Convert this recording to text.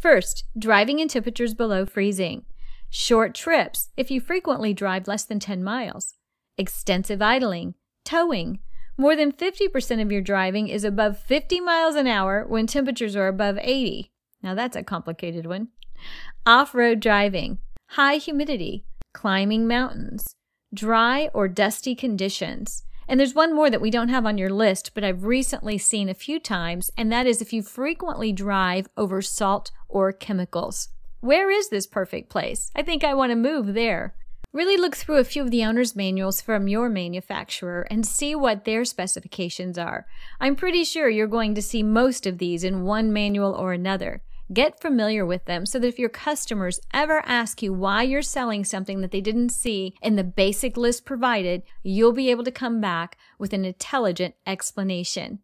First, driving in temperatures below freezing. Short trips, if you frequently drive less than 10 miles. Extensive idling. Towing. More than 50% of your driving is above 50 miles an hour when temperatures are above 80. Now that's a complicated one. Off road driving. High humidity. Climbing mountains. Dry or dusty conditions. And there's one more that we don't have on your list, but I've recently seen a few times, and that is if you frequently drive over salt or chemicals. Where is this perfect place? I think I want to move there. Really look through a few of the owner's manuals from your manufacturer and see what their specifications are. I'm pretty sure you're going to see most of these in one manual or another. Get familiar with them so that if your customers ever ask you why you're selling something that they didn't see in the basic list provided, you'll be able to come back with an intelligent explanation.